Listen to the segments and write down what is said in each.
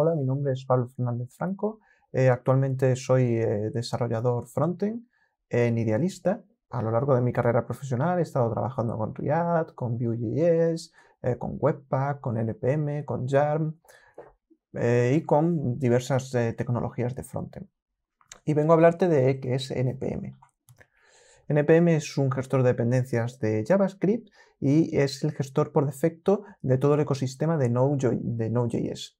Hola, mi nombre es Pablo Fernández Franco. Eh, actualmente soy eh, desarrollador frontend eh, en Idealista. A lo largo de mi carrera profesional he estado trabajando con React, con Vue.js, con Webpack, con NPM, con JARM y con diversas tecnologías de frontend. Y vengo a hablarte de qué es NPM. NPM es un gestor de dependencias de JavaScript y es el gestor por defecto de todo el ecosistema de Node.js.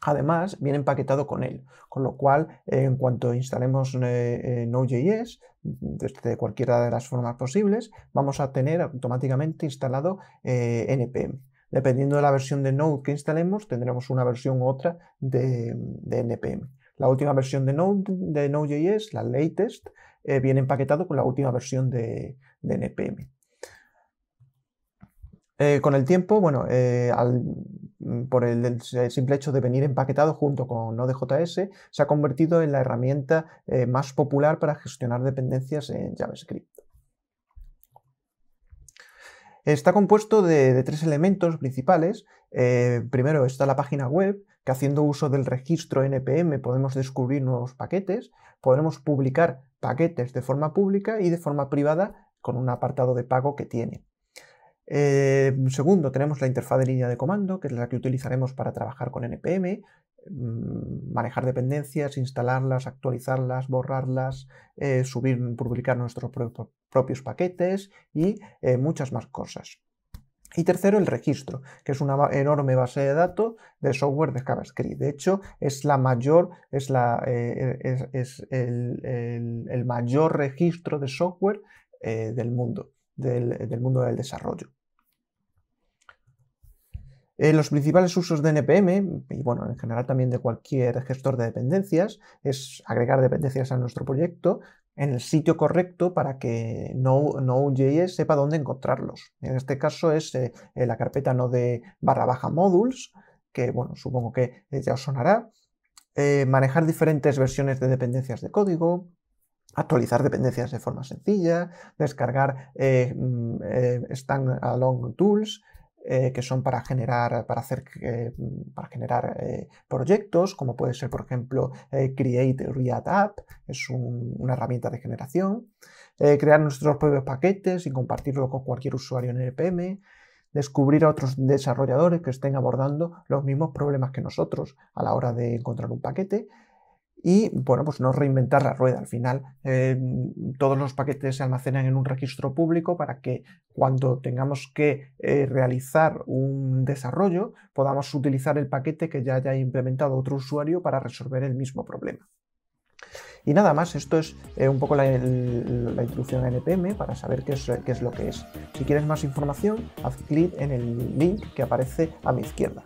Además, viene empaquetado con él, con lo cual, en cuanto instalemos eh, eh, Node.js, desde cualquiera de las formas posibles, vamos a tener automáticamente instalado eh, NPM. Dependiendo de la versión de Node que instalemos, tendremos una versión u otra de, NPM. La última versión de Node, de Node.js, la latest, viene empaquetado con la última versión de, de NPM. con el tiempo, bueno, al Mm, por el, simple hecho de venir empaquetado junto con Node.js, se ha convertido en la herramienta eh, más popular para gestionar dependencias en JavaScript. Está compuesto de, tres elementos principales. Eh, primero está la página web, que haciendo uso del registro NPM podemos descubrir nuevos paquetes, podremos publicar paquetes de forma pública y de forma privada con un apartado de pago que tiene. Eh, segundo, tenemos la interfaz de línea de comando, que es la que utilizaremos para trabajar con NPM, mm, manejar dependencias, instalarlas, actualizarlas, borrarlas, eh, subir, publicar nuestros propios paquetes y eh, muchas más cosas. Y tercero, el registro, que es una enorme base de datos de software de JavaScript. De hecho, es la mayor, es, el, mayor registro de software del mundo del, mundo del desarrollo. Eh, los principales usos de NPM, y bueno, en general también de cualquier gestor de dependencias, es agregar dependencias a nuestro proyecto en el sitio correcto para que Node.js sepa dónde encontrarlos. En este caso es eh, la carpeta node barra baja modules, que bueno, supongo que ya os sonará. Eh, manejar diferentes versiones de dependencias de código, actualizar dependencias de forma sencilla, descargar eh, mm, eh, stand tools, eh, que son para generar, hacer, mm, para generar proyectos, como puede ser, por ejemplo, Create React App, es una herramienta de generación, crear nuestros propios paquetes y compartirlo con cualquier usuario en NPM, descubrir a otros desarrolladores que estén abordando los mismos problemas que nosotros a la hora de encontrar un paquete y bueno, pues no reinventar la rueda. Al final, eh, todos los paquetes se almacenan en un registro público para que cuando tengamos que eh, realizar un desarrollo podamos utilizar el paquete que ya haya implementado otro usuario para resolver el mismo problema. Y nada más, esto es eh, un poco la, introducción a NPM para saber qué qué es lo que es. Si quieres más información, haz clic en el link que aparece a mi izquierda.